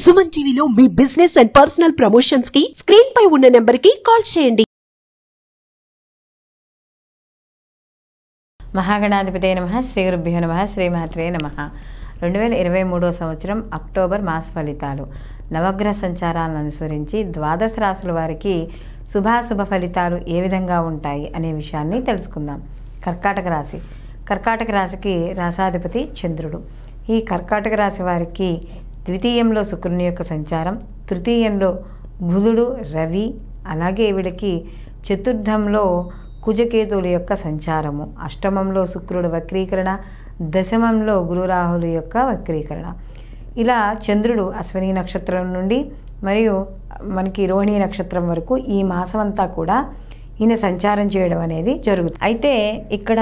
సుమన్ టీవీలో మీ business and personal promotions కి స్క్రీన్ పై ఉన్న నెంబర్ కి కాల్ చేయండి మహాగణాధిపతి నమ శ్రీ గురుభ్యో నమ శ్రీమాత్రే నమ రెండు వేల ఇరవై మూడో సంవత్సరం అక్టోబర్ మాస ఫలితాలు నవగ్రహ సంచారాలను అనుసరించి ద్వాదశ రాసుల వారికి శుభాశుభ ఫలితాలు ఏ విధంగా ఉంటాయి అనే విషయాన్ని తెలుసుకుందాం కర్కాటక రాశి కర్కాటక రాశికి రాసాధిపతి చంద్రుడు ఈ కర్కాటక రాశి వారికి ద్వితీయంలో శుక్రుని యొక్క సంచారం తృతీయంలో బుధుడు రవి అలాగే వీడికి చతుర్థంలో కుజకేతువుల యొక్క సంచారము అష్టమంలో శుక్రుడు వక్రీకరణ దశమంలో గురురాహుల యొక్క వక్రీకరణ ఇలా చంద్రుడు అశ్విని నక్షత్రం నుండి మరియు మనకి రోహిణి నక్షత్రం వరకు ఈ మాసం అంతా కూడా ఈయన సంచారం చేయడం అనేది జరుగుతుంది అయితే ఇక్కడ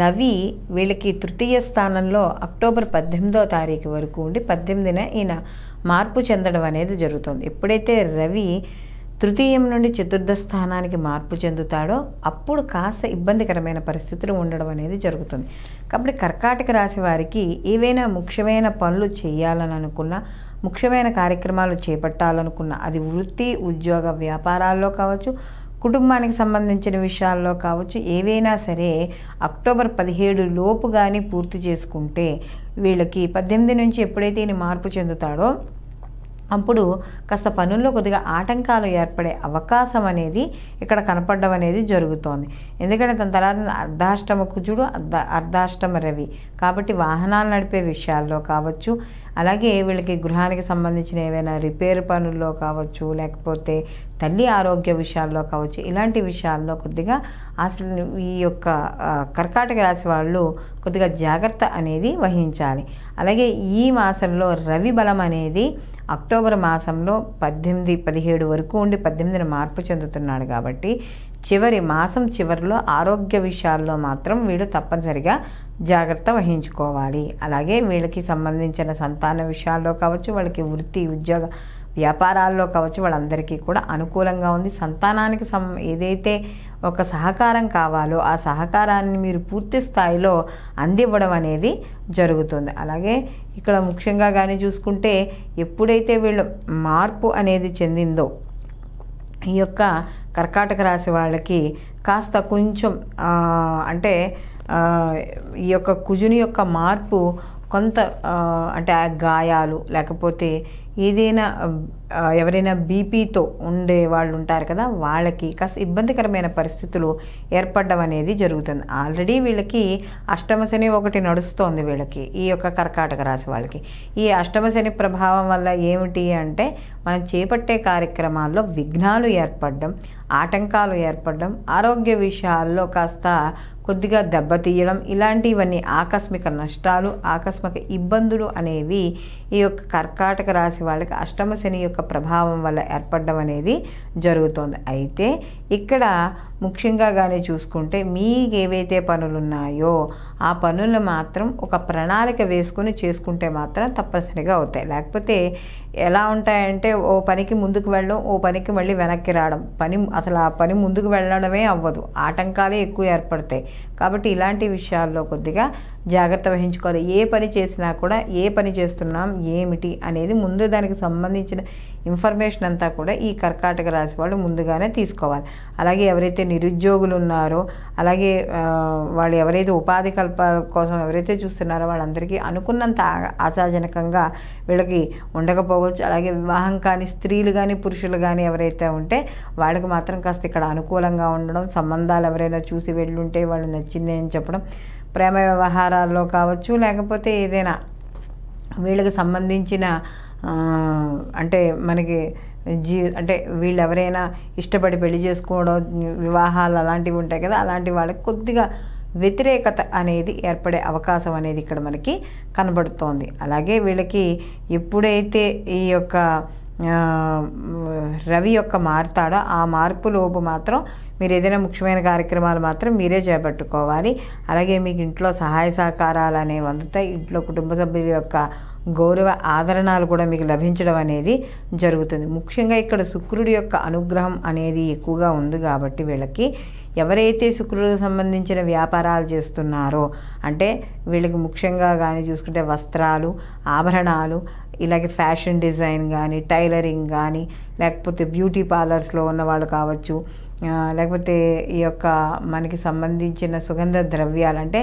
రవి వీళ్ళకి తృతీయ స్థానంలో అక్టోబర్ పద్దెనిమిదో తారీఖు వరకు ఉండి పద్దెనిమిదిన ఈయన మార్పు చెందడం అనేది జరుగుతుంది ఎప్పుడైతే రవి తృతీయం నుండి చతుర్థ స్థానానికి మార్పు చెందుతాడో అప్పుడు కాస్త ఇబ్బందికరమైన పరిస్థితులు ఉండడం అనేది జరుగుతుంది కాబట్టి కర్కాటక రాశి వారికి ఏవైనా ముఖ్యమైన పనులు చేయాలని అనుకున్న ముఖ్యమైన కార్యక్రమాలు చేపట్టాలనుకున్న అది వృత్తి ఉద్యోగ వ్యాపారాల్లో కావచ్చు కుటుంబానికి సంబంధించిన విషయాల్లో కావచ్చు ఏవైనా సరే అక్టోబర్ పదిహేడు లోపు కానీ పూర్తి చేసుకుంటే వీళ్ళకి పద్దెనిమిది నుంచి ఎప్పుడైతే ఈయన మార్పు చెందుతాడో అప్పుడు కాస్త పనుల్లో కొద్దిగా ఆటంకాలు ఏర్పడే అవకాశం అనేది ఇక్కడ కనపడడం అనేది జరుగుతోంది ఎందుకంటే తన తర్వాత అర్ధాష్టమ కుజుడు అర్ధ అర్ధాష్టమ రవి కాబట్టి వాహనాలు నడిపే విషయాల్లో కావచ్చు అలాగే వీళ్ళకి గృహానికి సంబంధించిన ఏవైనా రిపేర్ పనుల్లో కావచ్చు లేకపోతే తల్లి ఆరోగ్య విషయాల్లో కావచ్చు ఇలాంటి విషయాల్లో కొద్దిగా అసలు ఈ యొక్క కర్కాటక రాశి వాళ్ళు కొద్దిగా జాగ్రత్త అనేది వహించాలి అలాగే ఈ మాసంలో రవి బలం అనేది అక్టోబర్ మాసంలో పద్దెనిమిది పదిహేడు వరకు ఉండి పద్దెనిమిదిన మార్పు చెందుతున్నాడు కాబట్టి చివరి మాసం చివరిలో ఆరోగ్య విషయాల్లో మాత్రం వీళ్ళు తప్పనిసరిగా జాగ్రత్త వహించుకోవాలి అలాగే వీళ్ళకి సంబంధించిన సంతాన విషయాల్లో కావచ్చు వాళ్ళకి వృత్తి ఉద్యోగ వ్యాపారాల్లో కావచ్చు వాళ్ళందరికీ కూడా అనుకూలంగా ఉంది సంతానానికి సం ఏదైతే ఒక సహకారం కావాలో ఆ సహకారాన్ని మీరు పూర్తి స్థాయిలో అందివ్వడం అనేది జరుగుతుంది అలాగే ఇక్కడ ముఖ్యంగా కానీ చూసుకుంటే ఎప్పుడైతే వీళ్ళు మార్పు అనేది చెందిందో ఈ యొక్క కర్కాటక రాశి వాళ్ళకి కాస్త కొంచెం అంటే ఈ యొక్క కుజుని యొక్క మార్పు కొంత అంటే గాయాలు లేకపోతే ఏదైనా ఎవరైనా బీపీతో ఉండే వాళ్ళు ఉంటారు కదా వాళ్ళకి కాస్త ఇబ్బందికరమైన పరిస్థితులు ఏర్పడడం అనేది జరుగుతుంది ఆల్రెడీ వీళ్ళకి అష్టమ శని ఒకటి నడుస్తోంది వీళ్ళకి ఈ యొక్క కర్కాటక రాశి వాళ్ళకి ఈ అష్టమ శని ప్రభావం వల్ల ఏమిటి అంటే మనం చేపట్టే కార్యక్రమాల్లో విఘ్నాలు ఏర్పడడం ఆటంకాలు ఏర్పడడం ఆరోగ్య విషయాల్లో కాస్త కొద్దిగా దెబ్బతీయడం ఇలాంటివన్నీ ఆకస్మిక నష్టాలు ఆకస్మిక ఇబ్బందులు అనేవి ఈ యొక్క కర్కాటక రాశి వాళ్ళకి అష్టమ శని యొక్క ప్రభావం వల్ల ఏర్పడడం అనేది జరుగుతుంది అయితే ఇక్కడ ముఖ్యంగా కానీ చూసుకుంటే మీకు ఏవైతే పనులు ఉన్నాయో ఆ పనులు మాత్రం ఒక ప్రణాళిక వేసుకుని చేసుకుంటే మాత్రం తప్పనిసరిగా అవుతాయి లేకపోతే ఎలా ఉంటాయంటే ఓ పనికి ముందుకు వెళ్ళడం ఓ పనికి మళ్ళీ వెనక్కి రావడం పని అసలు ఆ పని ముందుకు వెళ్ళడమే అవ్వదు ఆటంకాలే ఎక్కువ ఏర్పడతాయి కాబట్టి ఇలాంటి విషయాల్లో కొద్దిగా జాగ్రత్త వహించుకోవాలి ఏ పని చేసినా కూడా ఏ పని చేస్తున్నాం ఏమిటి అనేది ముందు దానికి సంబంధించిన ఇన్ఫర్మేషన్ అంతా కూడా ఈ కర్కాటక రాశి వాళ్ళు ముందుగానే తీసుకోవాలి అలాగే ఎవరైతే నిరుద్యోగులు ఉన్నారో అలాగే వాళ్ళు ఎవరైతే ఉపాధి కల్ప కోసం ఎవరైతే చూస్తున్నారో వాళ్ళందరికీ అనుకున్నంత ఆశాజనకంగా వీళ్ళకి ఉండకపోవచ్చు అలాగే వివాహం కానీ స్త్రీలు కానీ పురుషులు కానీ ఎవరైతే ఉంటే వాళ్ళకి మాత్రం కాస్త ఇక్కడ అనుకూలంగా ఉండడం సంబంధాలు ఎవరైనా చూసి వెళ్ళుంటే వాళ్ళు నచ్చింది అని చెప్పడం ప్రేమ వ్యవహారాల్లో కావచ్చు లేకపోతే ఏదైనా వీళ్ళకి సంబంధించిన అంటే మనకి జీ అంటే వీళ్ళు ఎవరైనా ఇష్టపడి పెళ్లి చేసుకోవడం వివాహాలు అలాంటివి ఉంటాయి కదా అలాంటి వాళ్ళకి కొద్దిగా వ్యతిరేకత అనేది ఏర్పడే అవకాశం అనేది ఇక్కడ మనకి కనబడుతోంది అలాగే వీళ్ళకి ఎప్పుడైతే ఈ యొక్క రవి యొక్క మారుతాడో ఆ మార్పు లోపు మాత్రం మీరు ఏదైనా ముఖ్యమైన కార్యక్రమాలు మాత్రం మీరే చేపట్టుకోవాలి అలాగే మీకు ఇంట్లో సహాయ సహకారాలు అనేవి అందుతాయి ఇంట్లో కుటుంబ సభ్యుల యొక్క గౌరవ ఆదరణలు కూడా మీకు లభించడం అనేది జరుగుతుంది ముఖ్యంగా ఇక్కడ శుక్రుడి యొక్క అనుగ్రహం అనేది ఎక్కువగా ఉంది కాబట్టి వీళ్ళకి ఎవరైతే శుక్రుడికి సంబంధించిన వ్యాపారాలు చేస్తున్నారో అంటే వీళ్ళకి ముఖ్యంగా కానీ చూసుకుంటే వస్త్రాలు ఆభరణాలు ఇలాగే ఫ్యాషన్ డిజైన్ కానీ టైలరింగ్ కానీ లేకపోతే బ్యూటీ పార్లర్స్లో ఉన్న వాళ్ళు కావచ్చు లేకపోతే ఈ యొక్క మనకి సంబంధించిన సుగంధ ద్రవ్యాలు అంటే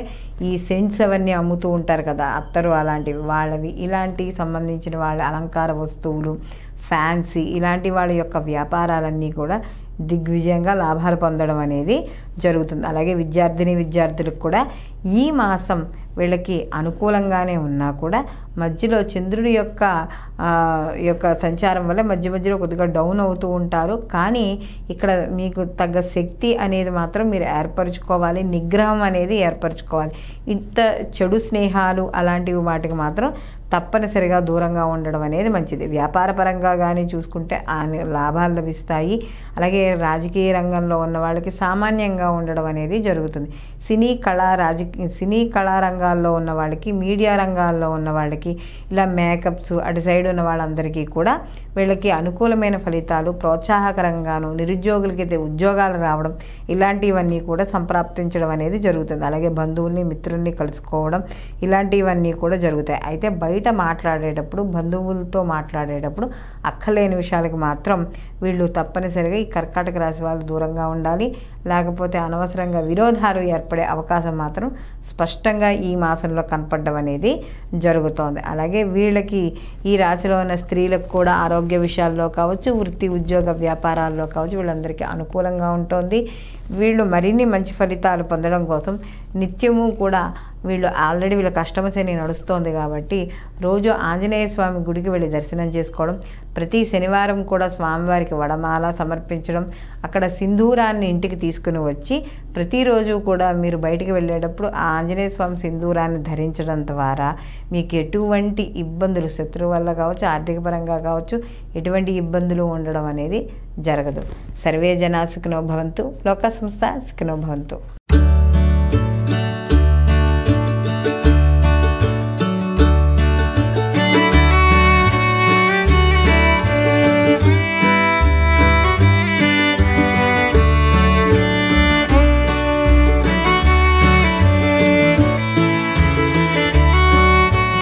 ఈ సెంట్స్ అవన్నీ అమ్ముతూ ఉంటారు కదా అత్తరు అలాంటివి వాళ్ళవి ఇలాంటి సంబంధించిన వాళ్ళ అలంకార వస్తువులు ఫ్యాన్సీ ఇలాంటి వాళ్ళ యొక్క వ్యాపారాలన్నీ కూడా దిగ్విజయంగా లాభాలు పొందడం అనేది జరుగుతుంది అలాగే విద్యార్థిని విద్యార్థులకు కూడా ఈ మాసం వీళ్ళకి అనుకూలంగానే ఉన్నా కూడా మధ్యలో చంద్రుడి యొక్క యొక్క సంచారం వల్ల మధ్య మధ్యలో కొద్దిగా డౌన్ అవుతూ ఉంటారు కానీ ఇక్కడ మీకు తగ్గ శక్తి అనేది మాత్రం మీరు ఏర్పరచుకోవాలి నిగ్రహం అనేది ఏర్పరచుకోవాలి ఇంత చెడు స్నేహాలు అలాంటివి వాటికి మాత్రం తప్పనిసరిగా దూరంగా ఉండడం అనేది మంచిది వ్యాపారపరంగా కానీ చూసుకుంటే ఆ లాభాలు లభిస్తాయి అలాగే రాజకీయ రంగంలో ఉన్న వాళ్ళకి సామాన్యంగా ఉండడం అనేది జరుగుతుంది సినీ కళా రాజకీయ సినీ కళారంగాల్లో ఉన్న వాళ్ళకి మీడియా రంగాల్లో ఉన్న వాళ్ళకి ఇలా మేకప్స్ అటు సైడ్ ఉన్న వాళ్ళందరికీ కూడా వీళ్ళకి అనుకూలమైన ఫలితాలు ప్రోత్సాహకరంగాను నిరుద్యోగులకి అయితే ఉద్యోగాలు రావడం ఇలాంటివన్నీ కూడా సంప్రాప్తించడం అనేది జరుగుతుంది అలాగే బంధువుల్ని మిత్రుల్ని కలుసుకోవడం ఇలాంటివన్నీ కూడా జరుగుతాయి అయితే బయట బయట మాట్లాడేటప్పుడు బంధువులతో మాట్లాడేటప్పుడు అక్కలేని విషయాలకు మాత్రం వీళ్ళు తప్పనిసరిగా ఈ కర్కాటక రాశి వాళ్ళు దూరంగా ఉండాలి లేకపోతే అనవసరంగా విరోధాలు ఏర్పడే అవకాశం మాత్రం స్పష్టంగా ఈ మాసంలో కనపడడం అనేది జరుగుతోంది అలాగే వీళ్ళకి ఈ రాశిలో ఉన్న స్త్రీలకు కూడా ఆరోగ్య విషయాల్లో కావచ్చు వృత్తి ఉద్యోగ వ్యాపారాల్లో కావచ్చు వీళ్ళందరికీ అనుకూలంగా ఉంటుంది వీళ్ళు మరిన్ని మంచి ఫలితాలు పొందడం కోసం నిత్యము కూడా వీళ్ళు ఆల్రెడీ వీళ్ళ కష్టమశని నడుస్తోంది కాబట్టి రోజు ఆంజనేయ స్వామి గుడికి వెళ్ళి దర్శనం చేసుకోవడం ప్రతి శనివారం కూడా స్వామివారికి వడమాల సమర్పించడం అక్కడ సింధూరాన్ని ఇంటికి తీసుకుని వచ్చి ప్రతిరోజు కూడా మీరు బయటికి వెళ్ళేటప్పుడు ఆ ఆంజనేయ స్వామి సింధూరాన్ని ధరించడం ద్వారా మీకు ఎటువంటి ఇబ్బందులు శత్రువు వల్ల కావచ్చు ఆర్థిక పరంగా కావచ్చు ఎటువంటి ఇబ్బందులు ఉండడం అనేది జరగదు సర్వే జనా సుఖినోభవంతు లోక సంస్థ సుఖినోభవంతు